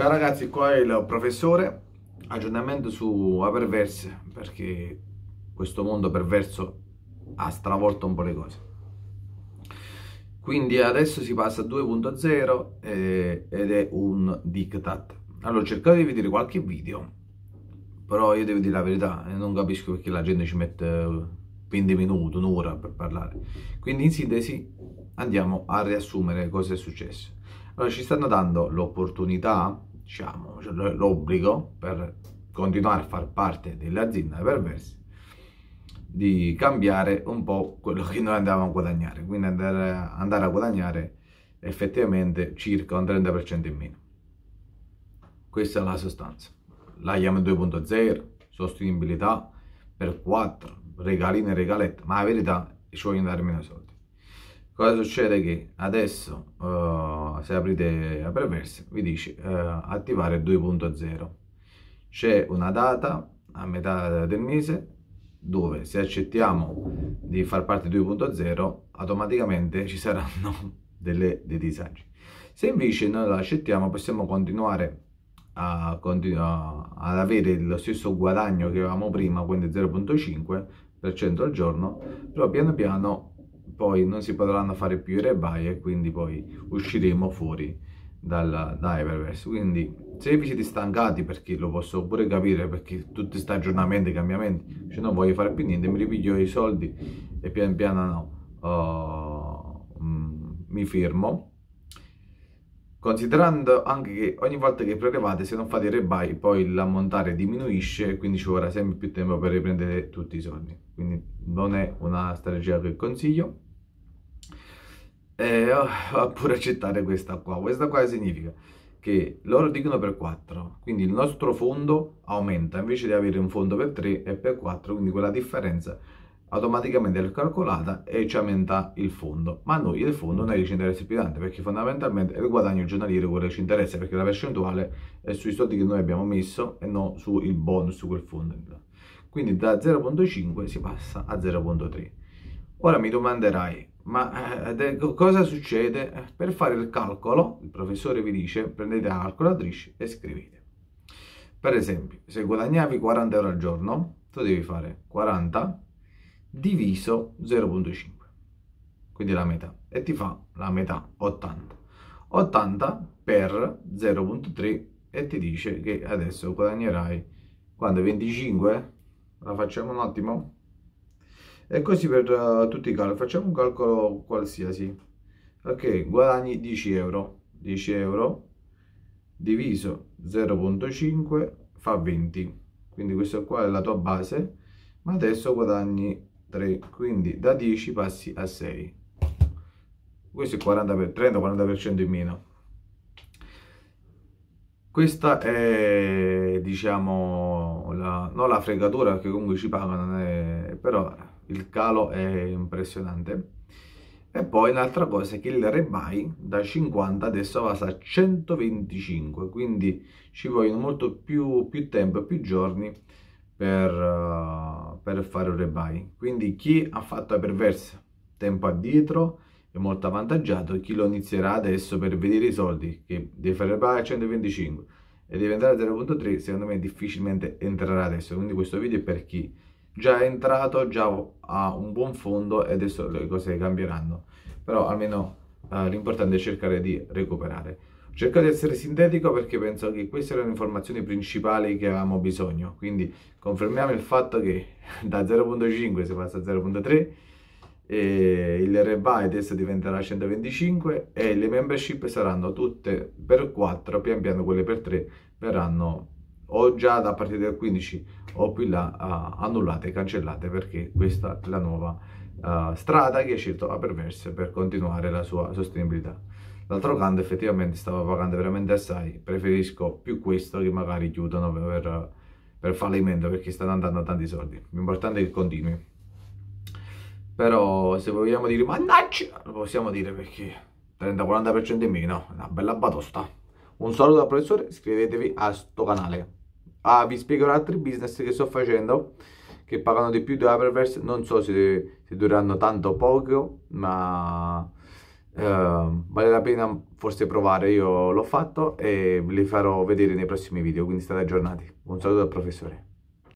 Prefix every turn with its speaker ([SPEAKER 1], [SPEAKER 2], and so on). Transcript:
[SPEAKER 1] Ciao ragazzi, qua è il professore, aggiornamento su Aperverse, perché questo mondo perverso ha stravolto un po' le cose. Quindi adesso si passa a 2.0 eh, ed è un diktat. Allora cercate di vedere qualche video, però io devo dire la verità, eh, non capisco perché la gente ci mette 20 eh, minuti, un'ora per parlare. Quindi in sintesi andiamo a riassumere cosa è successo. Allora ci stanno dando l'opportunità diciamo, cioè, l'obbligo per continuare a far parte dell'azienda perversa di cambiare un po' quello che noi andavamo a guadagnare, quindi andare a, andare a guadagnare effettivamente circa un 30% in meno. Questa è la sostanza. La 2.0, sostenibilità per 4, regalini e regalette, ma la verità ci vogliono dare meno soldi. Cosa succede? Che adesso eh, se aprite la Aperverse vi dice eh, attivare 2.0. C'è una data a metà del mese dove se accettiamo di far parte 2.0 automaticamente ci saranno delle, dei disagi. Se invece non lo accettiamo possiamo continuare a, continu ad avere lo stesso guadagno che avevamo prima, quindi 0.5% al giorno, però piano piano poi non si potranno fare più i rebuy e quindi poi usciremo fuori dal, da Eververse. Quindi se vi siete stancati, perché lo posso pure capire, perché tutti questi aggiornamenti, e cambiamenti, se cioè non voglio fare più niente, mi ripiglio i soldi e pian piano no, uh, mi fermo. Considerando anche che ogni volta che prelevate, se non fate i rebuy, poi l'ammontare diminuisce, quindi ci vorrà sempre più tempo per riprendere tutti i soldi. Quindi non è una strategia che consiglio eh, oh, a pure accettare questa qua. Questa qua significa che loro dicono per 4, quindi il nostro fondo aumenta, invece di avere un fondo per 3 e per 4, quindi quella differenza automaticamente è calcolata e ci aumenta il fondo. Ma a noi il fondo non è che ci interessa più tanto, perché fondamentalmente è il guadagno giornaliero quello che ci interessa, perché la percentuale è sui soldi che noi abbiamo messo e non sul bonus su quel fondo. Quindi da 0.5 si passa a 0.3. Ora mi domanderai, ma eh, cosa succede? Per fare il calcolo, il professore vi dice, prendete la calcolatrice e scrivete. Per esempio, se guadagnavi 40 euro al giorno, tu devi fare 40 diviso 0.5, quindi la metà, e ti fa la metà, 80. 80 per 0.3 e ti dice che adesso guadagnerai quando 25? La facciamo un attimo? E così per uh, tutti i calcoli, facciamo un calcolo qualsiasi. Ok, guadagni 10 euro, 10 euro diviso 0.5 fa 20. Quindi questa qua è la tua base, ma adesso guadagni 3, quindi da 10 passi a 6. Questo è 40 per, 30-40% in meno. Questa è, diciamo, la, non la fregatura che comunque ci pagano, è, eh, però il calo è impressionante. E poi un'altra cosa è che il rebuy da 50 adesso va a 125, quindi ci vogliono molto più, più tempo e più giorni per, uh, per fare un rebuy. Quindi chi ha fatto la perversa tempo addietro è molto avvantaggiato chi lo inizierà adesso per vedere i soldi che deve fare pagare 125 e deve entrare a 0.3 secondo me difficilmente entrerà adesso quindi questo video è per chi già è entrato già ha un buon fondo e adesso le cose cambieranno però almeno eh, l'importante è cercare di recuperare cerco di essere sintetico perché penso che queste erano le informazioni principali che avevamo bisogno quindi confermiamo il fatto che da 0.5 si passa a 0.3 il rebuy adesso diventerà 125 e le membership saranno tutte per 4, pian piano quelle per 3 verranno o già da partire dal 15 o più là uh, annullate e cancellate perché questa è la nuova uh, strada che ha scelto Aperverse per continuare la sua sostenibilità. D'altro canto effettivamente stava pagando veramente assai, preferisco più questo che magari chiudono per, per fallimento perché stanno andando tanti soldi, l'importante è che continui. Però se vogliamo dire mannaggia, lo possiamo dire perché 30-40% in meno, una bella batosta. Un saluto al professore, iscrivetevi a sto canale. Ah, vi spiegherò altri business che sto facendo, che pagano di più di Hyperverse, non so se, se dureranno tanto o poco, ma eh, vale la pena forse provare, io l'ho fatto e ve li farò vedere nei prossimi video, quindi state aggiornati. Un saluto al professore.